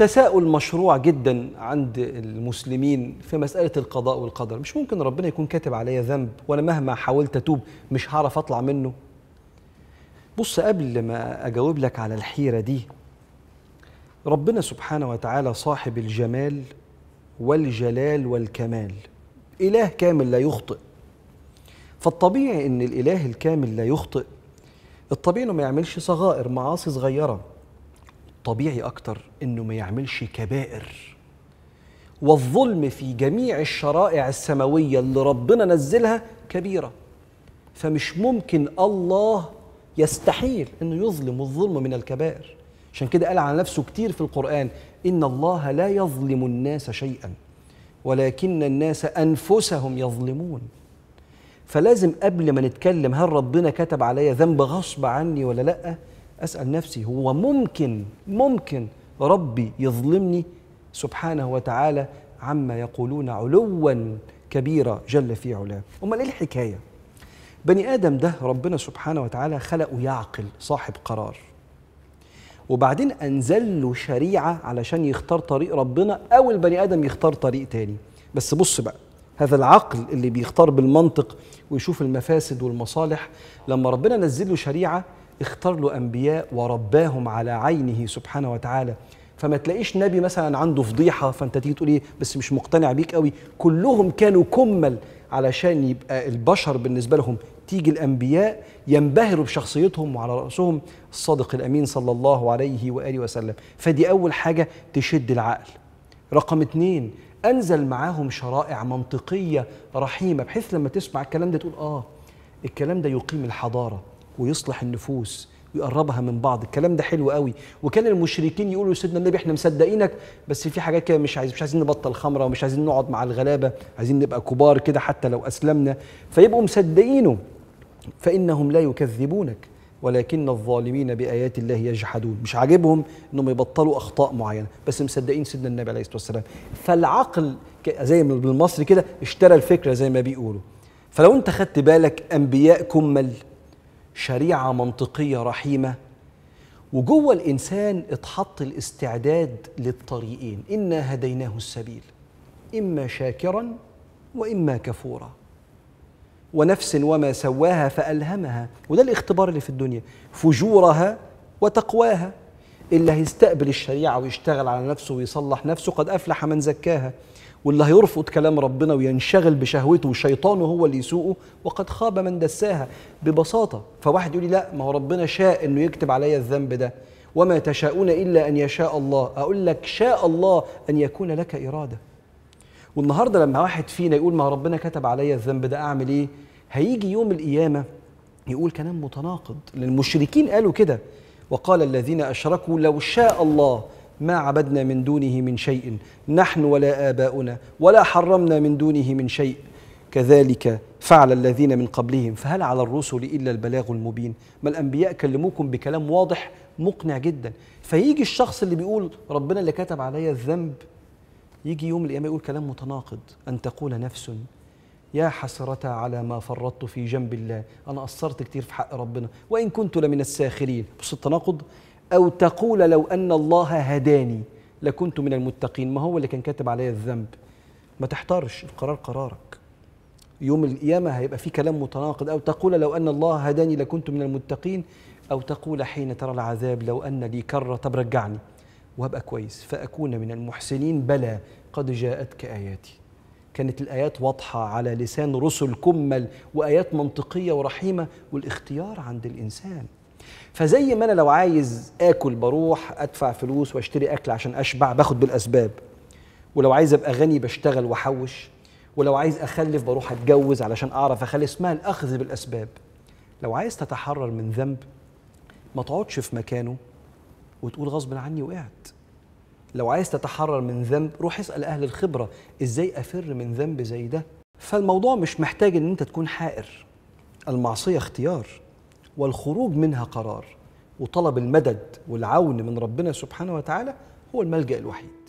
تساؤل مشروع جدا عند المسلمين في مسألة القضاء والقدر مش ممكن ربنا يكون كاتب عليا ذنب وأنا مهما حاولت أتوب مش هعرف أطلع منه بص قبل ما أجاوب لك على الحيرة دي ربنا سبحانه وتعالى صاحب الجمال والجلال والكمال إله كامل لا يخطئ فالطبيعي إن الإله الكامل لا يخطئ الطبيعي إنه ما يعملش صغائر معاصي صغيرة طبيعي أكتر إنه ما يعملش كبائر والظلم في جميع الشرائع السماوية اللي ربنا نزلها كبيرة فمش ممكن الله يستحيل انه يظلم والظلم من الكبائر عشان كده قال على نفسه كتير في القرآن إن الله لا يظلم الناس شيئا ولكن الناس أنفسهم يظلمون فلازم قبل ما نتكلم هل ربنا كتب عليا ذنب غصب عني ولا لأ أسأل نفسي هو ممكن ممكن ربي يظلمني سبحانه وتعالى عما يقولون علوا كبيرا جل في علاه أمال إيه الحكاية بني آدم ده ربنا سبحانه وتعالى خلقه يعقل صاحب قرار وبعدين أنزل له شريعة علشان يختار طريق ربنا أو البني آدم يختار طريق تاني بس بص بقى هذا العقل اللي بيختار بالمنطق ويشوف المفاسد والمصالح لما ربنا نزل له شريعة اختار له انبياء ورباهم على عينه سبحانه وتعالى فما تلاقيش نبي مثلا عنده فضيحه فانت تيجي تقول ايه بس مش مقتنع بيك قوي كلهم كانوا كمل علشان يبقى البشر بالنسبه لهم تيجي الانبياء ينبهروا بشخصيتهم وعلى راسهم الصادق الامين صلى الله عليه واله وسلم فدي اول حاجه تشد العقل رقم اتنين انزل معاهم شرائع منطقيه رحيمه بحيث لما تسمع الكلام ده تقول اه الكلام ده يقيم الحضاره ويصلح النفوس ويقربها من بعض الكلام ده حلو قوي وكان المشركين يقولوا سيدنا النبي احنا مصدقينك بس في حاجات كده مش عايز مش عايزين نبطل خمره ومش عايزين نقعد مع الغلابه عايزين نبقى كبار كده حتى لو اسلمنا فيبقوا مصدقينه فانهم لا يكذبونك ولكن الظالمين بايات الله يجحدون مش عاجبهم انهم يبطلوا اخطاء معينه بس مصدقين سيدنا النبي عليه الصلاه والسلام فالعقل زي بالمصري كده اشترى الفكره زي ما بيقولوا فلو انت خدت بالك انبياء كمل شريعه منطقيه رحيمه وجوه الانسان اتحط الاستعداد للطريقين انا هديناه السبيل اما شاكرا واما كفورا ونفس وما سواها فالهمها وده الاختبار اللي في الدنيا فجورها وتقواها اللي هيستقبل الشريعه ويشتغل على نفسه ويصلح نفسه قد افلح من زكاها واللي هيرفض كلام ربنا وينشغل بشهوته وشيطانه هو اللي يسوقه وقد خاب من دساها ببساطه فواحد يقول لي لا ما هو ربنا شاء انه يكتب عليا الذنب ده وما تشاءون الا ان يشاء الله اقول لك شاء الله ان يكون لك اراده والنهارده لما واحد فينا يقول ما ربنا كتب عليا الذنب ده اعمل ايه هيجي يوم القيامه يقول كلام متناقض للمشركين قالوا كده وقال الذين اشركوا لو شاء الله ما عبدنا من دونه من شيء نحن ولا آباؤنا ولا حرمنا من دونه من شيء كذلك فعل الذين من قبلهم فهل على الرسل إلا البلاغ المبين ما الأنبياء كلموكم بكلام واضح مقنع جدا فيجي الشخص اللي بيقول ربنا اللي كتب عليا الذنب يجي يوم القيامة يقول كلام متناقض أن تقول نفس يا حسرة على ما فرطت في جنب الله أنا قصرت كتير في حق ربنا وإن كنت لمن الساخرين بص التناقض أو تقول لو أن الله هداني لكنت من المتقين ما هو اللي كان كاتب عليا الذنب ما تحتارش القرار قرارك يوم القيامة هيبقى في كلام متناقض أو تقول لو أن الله هداني لكنت من المتقين أو تقول حين ترى العذاب لو أن لي كرة طب رجعني وهبقى كويس فأكون من المحسنين بلى قد جاءتك آياتي كانت الآيات واضحة على لسان رسل كمل وآيات منطقية ورحيمة والاختيار عند الإنسان فزي ما انا لو عايز اكل بروح ادفع فلوس واشتري اكل عشان اشبع باخد بالاسباب ولو عايز ابقى غني بشتغل واحوش ولو عايز اخلف بروح اتجوز علشان اعرف اخلف اسمها الاخذ بالاسباب لو عايز تتحرر من ذنب ما تقعدش في مكانه وتقول غصب عني وقعت لو عايز تتحرر من ذنب روح اسال اهل الخبره ازاي افر من ذنب زي ده فالموضوع مش محتاج ان انت تكون حائر المعصيه اختيار والخروج منها قرار وطلب المدد والعون من ربنا سبحانه وتعالى هو الملجأ الوحيد